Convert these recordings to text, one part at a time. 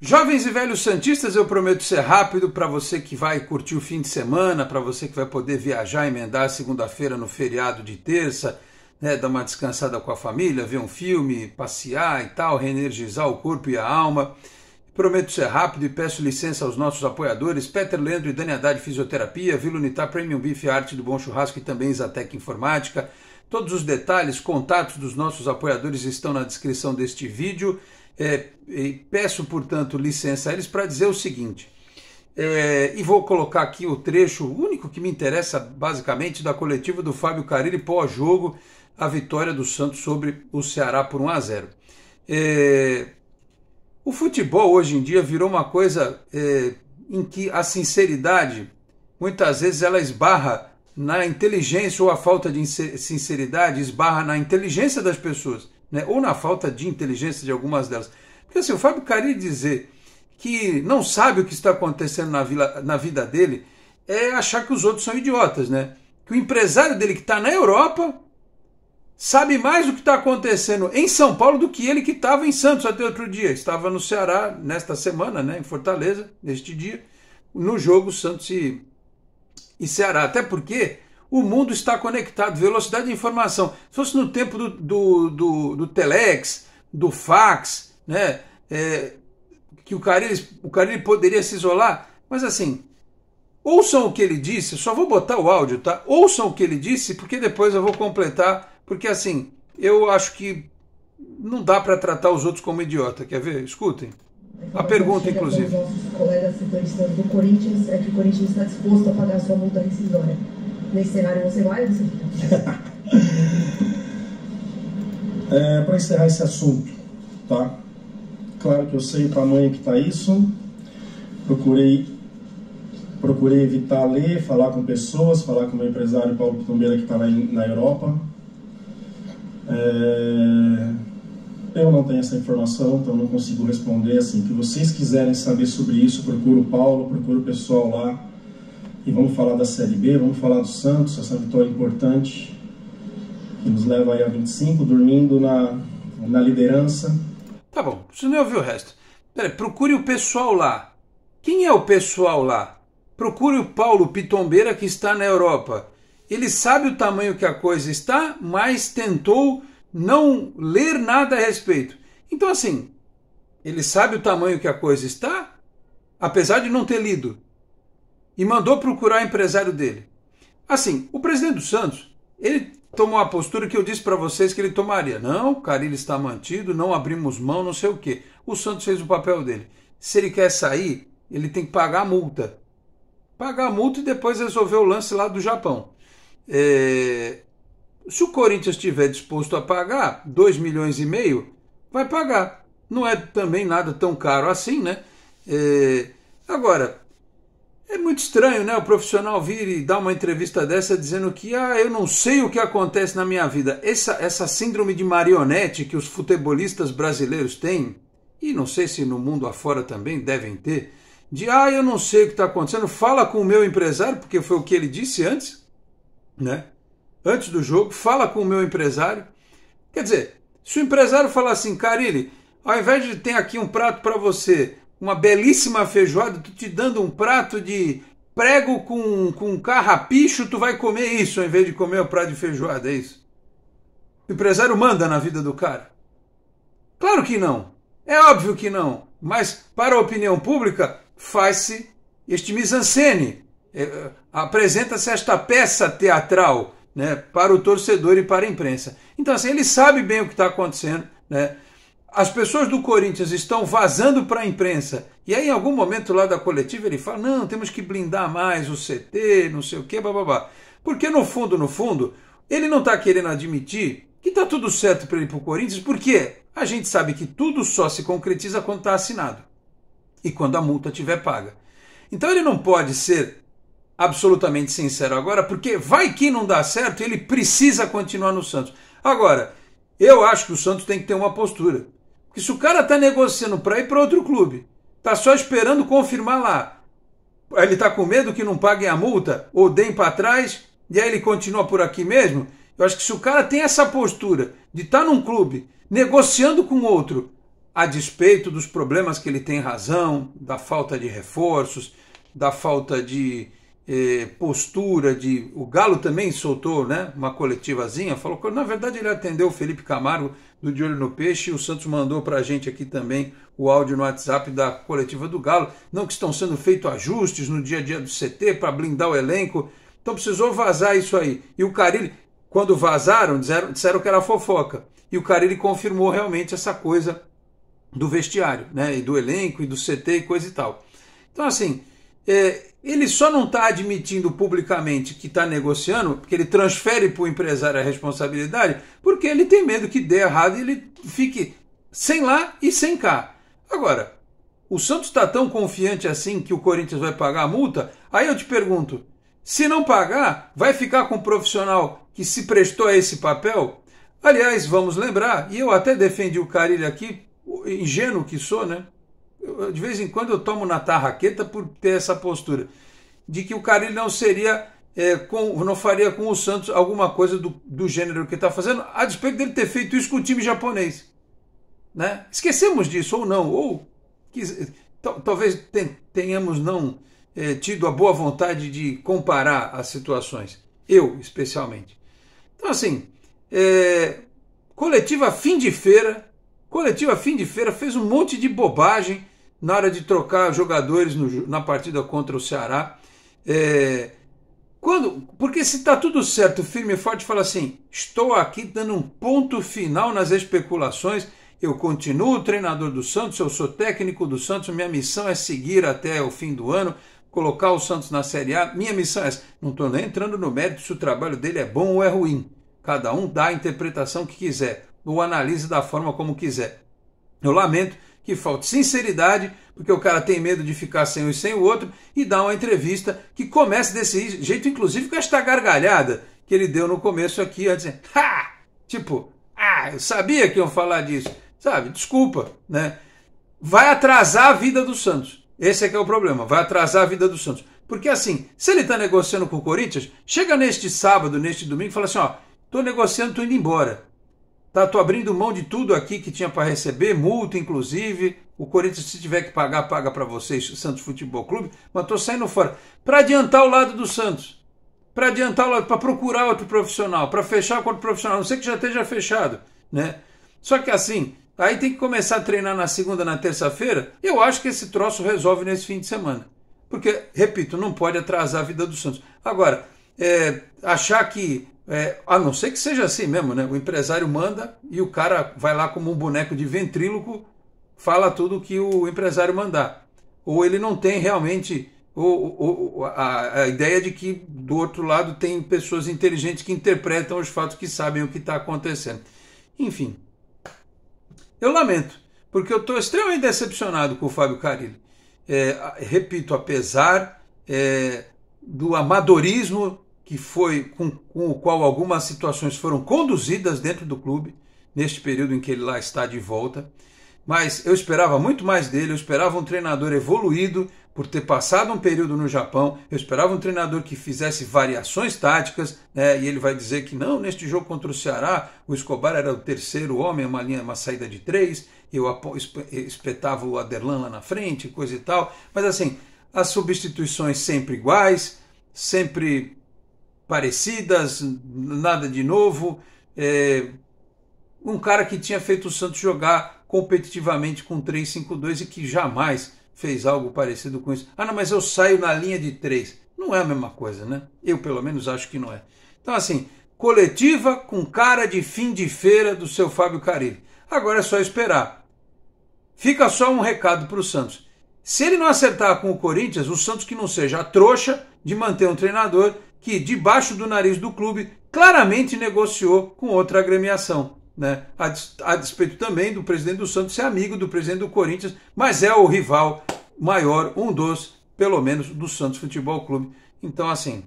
Jovens e velhos santistas, eu prometo ser rápido para você que vai curtir o fim de semana, para você que vai poder viajar, emendar segunda-feira no feriado de terça, né, dar uma descansada com a família, ver um filme, passear e tal, reenergizar o corpo e a alma. Prometo ser rápido e peço licença aos nossos apoiadores, Peter Leandro e Dani Haddad Fisioterapia, Vila Unitar Premium Beef Arte do Bom Churrasco e também Isatec Informática. Todos os detalhes, contatos dos nossos apoiadores estão na descrição deste vídeo. É, peço, portanto, licença a eles para dizer o seguinte. É, e vou colocar aqui o trecho único que me interessa, basicamente, da coletiva do Fábio Carilli pós-jogo, a vitória do Santos sobre o Ceará por 1 a 0. É, o futebol hoje em dia virou uma coisa é, em que a sinceridade muitas vezes ela esbarra na inteligência ou a falta de sinceridade esbarra na inteligência das pessoas né? ou na falta de inteligência de algumas delas. Porque assim, o Fábio Cari dizer que não sabe o que está acontecendo na, vila, na vida dele é achar que os outros são idiotas, né? Que o empresário dele que está na Europa sabe mais o que está acontecendo em São Paulo do que ele que estava em Santos até outro dia. Estava no Ceará nesta semana, né, em Fortaleza, neste dia, no jogo Santos e, e Ceará. Até porque o mundo está conectado, velocidade de informação. Se fosse no tempo do, do, do, do telex, do fax, né? É, que o cara, o cara poderia se isolar. Mas assim, ouçam o que ele disse, só vou botar o áudio, tá? Ouçam o que ele disse, porque depois eu vou completar, porque assim, eu acho que não dá para tratar os outros como idiota, quer ver? Escutem. A pergunta, inclusive. Os nossos colegas do Corinthians é que o Corinthians está disposto a pagar sua multa rescisória. Nesse você vai ou você fica? é, Para encerrar esse assunto, tá? Claro que eu sei o tamanho que está isso. Procurei, procurei evitar ler, falar com pessoas, falar com meu empresário Paulo Pitombeira que está na, na Europa. É... Eu não tenho essa informação, então não consigo responder. Assim, que vocês quiserem saber sobre isso, procuro o Paulo, procuro o pessoal lá e vamos falar da Série B, vamos falar do Santos, essa vitória importante que nos leva aí a 25, dormindo na, na liderança. Tá bom, você não ouviu o resto. Peraí, procure o pessoal lá. Quem é o pessoal lá? Procure o Paulo Pitombeira que está na Europa. Ele sabe o tamanho que a coisa está, mas tentou não ler nada a respeito. Então, assim, ele sabe o tamanho que a coisa está, apesar de não ter lido e mandou procurar o empresário dele. Assim, o presidente do Santos, ele tomou a postura que eu disse para vocês que ele tomaria. Não, o Carilho está mantido, não abrimos mão, não sei o quê. O Santos fez o papel dele. Se ele quer sair, ele tem que pagar a multa. Pagar a multa e depois resolver o lance lá do Japão. É... Se o Corinthians estiver disposto a pagar 2 milhões e meio, vai pagar. Não é também nada tão caro assim, né? É... Agora, é muito estranho, né? O profissional vir e dar uma entrevista dessa dizendo que ah, eu não sei o que acontece na minha vida. Essa, essa síndrome de marionete que os futebolistas brasileiros têm, e não sei se no mundo afora também devem ter, de ah, eu não sei o que está acontecendo, fala com o meu empresário, porque foi o que ele disse antes, né? Antes do jogo, fala com o meu empresário. Quer dizer, se o empresário falar assim, Carilli, ao invés de ter aqui um prato para você, uma belíssima feijoada, tu te dando um prato de prego com, com carrapicho, tu vai comer isso ao invés de comer o prato de feijoada, é isso? O empresário manda na vida do cara. Claro que não. É óbvio que não. Mas, para a opinião pública, faz-se este mise-en-scène. É, é Apresenta-se esta peça teatral né, para o torcedor e para a imprensa. Então, assim, ele sabe bem o que está acontecendo. Né? as pessoas do Corinthians estão vazando para a imprensa. E aí, em algum momento lá da coletiva, ele fala: não, temos que blindar mais o CT, não sei o quê, bababá. Porque no fundo, no fundo, ele não está querendo admitir que está tudo certo para ele para o Corinthians, porque a gente sabe que tudo só se concretiza quando está assinado e quando a multa tiver paga. Então ele não pode ser absolutamente sincero agora, porque vai que não dá certo, ele precisa continuar no Santos. Agora, eu acho que o Santos tem que ter uma postura. E se o cara está negociando para ir para outro clube, está só esperando confirmar lá, ele está com medo que não paguem a multa ou deem para trás e aí ele continua por aqui mesmo. Eu acho que se o cara tem essa postura de estar tá num clube negociando com outro, a despeito dos problemas que ele tem razão, da falta de reforços, da falta de eh, postura de. O Galo também soltou né, uma coletivazinha, falou que na verdade ele atendeu o Felipe Camargo do De Olho no Peixe, e o Santos mandou para a gente aqui também o áudio no WhatsApp da coletiva do Galo. Não que estão sendo feitos ajustes no dia a dia do CT para blindar o elenco. Então precisou vazar isso aí. E o Carilli, quando vazaram, disseram, disseram que era fofoca. E o Carilli confirmou realmente essa coisa do vestiário, né? E do elenco, e do CT e coisa e tal. Então, assim, é, ele só não está admitindo publicamente que está negociando, que ele transfere para o empresário a responsabilidade, porque ele tem medo que dê errado e ele fique sem lá e sem cá. Agora, o Santos está tão confiante assim que o Corinthians vai pagar a multa? Aí eu te pergunto: se não pagar, vai ficar com o profissional que se prestou a esse papel? Aliás, vamos lembrar, e eu até defendi o Carilho aqui, ingênuo que sou, né? de vez em quando eu tomo na tarraqueta por ter essa postura, de que o Carilli não seria, é, com, não faria com o Santos alguma coisa do, do gênero que está fazendo, a despeito dele ter feito isso com o time japonês. Né? Esquecemos disso ou não, ou que, talvez tenhamos não é, tido a boa vontade de comparar as situações, eu especialmente. Então, assim, é, coletiva fim de feira coletiva fim de feira fez um monte de bobagem na hora de trocar jogadores no, na partida contra o Ceará. É, quando, porque se está tudo certo, firme e forte fala assim: estou aqui dando um ponto final nas especulações. Eu continuo treinador do Santos, eu sou técnico do Santos, minha missão é seguir até o fim do ano, colocar o Santos na Série A. Minha missão é essa. Não estou nem entrando no mérito se o trabalho dele é bom ou é ruim. Cada um dá a interpretação que quiser o analise da forma como quiser. Eu lamento que falte sinceridade, porque o cara tem medo de ficar sem um e sem o outro, e dá uma entrevista que comece desse jeito, inclusive com esta gargalhada que ele deu no começo aqui, dizer, ha! Tipo, ah, eu sabia que iam falar disso. Sabe, desculpa, né? Vai atrasar a vida do Santos. Esse é que é o problema, vai atrasar a vida do Santos. Porque assim, se ele está negociando com o Corinthians, chega neste sábado, neste domingo e fala assim, ó, tô negociando, tô indo embora. Tá, tô abrindo mão de tudo aqui que tinha para receber, multa inclusive. O Corinthians se tiver que pagar, paga para vocês, Santos Futebol Clube, mas tô saindo fora para adiantar o lado do Santos. Para adiantar o lado, para procurar outro profissional, para fechar com outro profissional, não sei que já esteja fechado, né? Só que assim, aí tem que começar a treinar na segunda, na terça-feira. Eu acho que esse troço resolve nesse fim de semana. Porque, repito, não pode atrasar a vida do Santos. Agora, é, achar que é, a não ser que seja assim mesmo, né? O empresário manda e o cara vai lá como um boneco de ventríloco, fala tudo que o empresário mandar. Ou ele não tem realmente a, a ideia de que do outro lado tem pessoas inteligentes que interpretam os fatos que sabem o que está acontecendo. Enfim, eu lamento, porque eu estou extremamente decepcionado com o Fábio Carilli. É, repito, apesar é, do amadorismo que foi com, com, o qual algumas situações foram conduzidas dentro do clube neste período em que ele lá está de volta. Mas eu esperava muito mais dele, eu esperava um treinador evoluído por ter passado um período no Japão, eu esperava um treinador que fizesse variações táticas, né? e ele vai dizer que não, neste jogo contra o Ceará, o Escobar era o terceiro homem, uma linha, uma saída de três, eu espetava o Aderlan lá na frente, coisa e tal. Mas assim, as substituições sempre iguais, sempre parecidas, nada de novo. É, um cara que tinha feito o Santos jogar competitivamente com 3-5-2 e que jamais fez algo parecido com isso. Ah, não, mas eu saio na linha de 3. Não é a mesma coisa, né? Eu, pelo menos, acho que não é. Então, assim, coletiva com cara de fim de feira do seu Fábio Carille Agora é só esperar. Fica só um recado para o Santos. Se ele não acertar com o Corinthians, o Santos que não seja a trouxa de manter um treinador que, debaixo do nariz do clube, claramente negociou com outra agremiação. Né? A, a despeito também do presidente do Santos ser amigo do presidente do Corinthians, mas é o rival maior, um dos, pelo menos, do Santos Futebol Clube. Então, assim,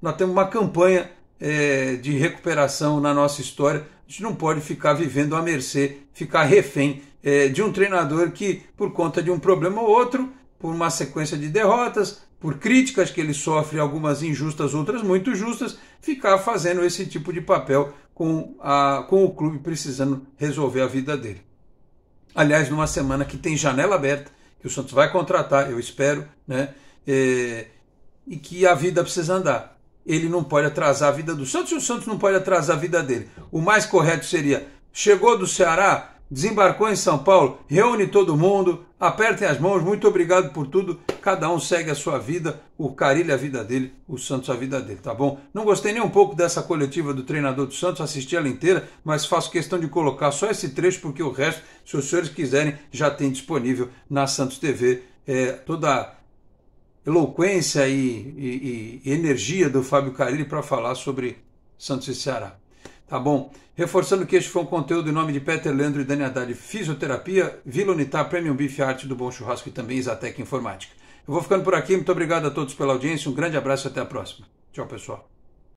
nós temos uma campanha é, de recuperação na nossa história. A gente não pode ficar vivendo à mercê, ficar refém é, de um treinador que, por conta de um problema ou outro, por uma sequência de derrotas, por críticas que ele sofre, algumas injustas, outras muito justas, ficar fazendo esse tipo de papel com, a, com o clube precisando resolver a vida dele. Aliás, numa semana que tem janela aberta, que o Santos vai contratar, eu espero, né? É, e que a vida precisa andar. Ele não pode atrasar a vida do Santos e o Santos não pode atrasar a vida dele. O mais correto seria: chegou do Ceará, desembarcou em São Paulo, reúne todo mundo, apertem as mãos, muito obrigado por tudo, cada um segue a sua vida, o Carilho a vida dele, o Santos a vida dele, tá bom? Não gostei nem um pouco dessa coletiva do treinador do Santos, assisti ela inteira, mas faço questão de colocar só esse trecho, porque o resto, se os senhores quiserem, já tem disponível na Santos TV, é, toda a eloquência e, e, e energia do Fábio Carilho para falar sobre Santos e Ceará. Tá bom. Reforçando que este foi um conteúdo em nome de Peter Leandro e Dani Haddad Fisioterapia, Vila Unitar Premium Beef Arte do Bom Churrasco e também Isatec Informática. Eu vou ficando por aqui. Muito obrigado a todos pela audiência. Um grande abraço e até a próxima. Tchau, pessoal.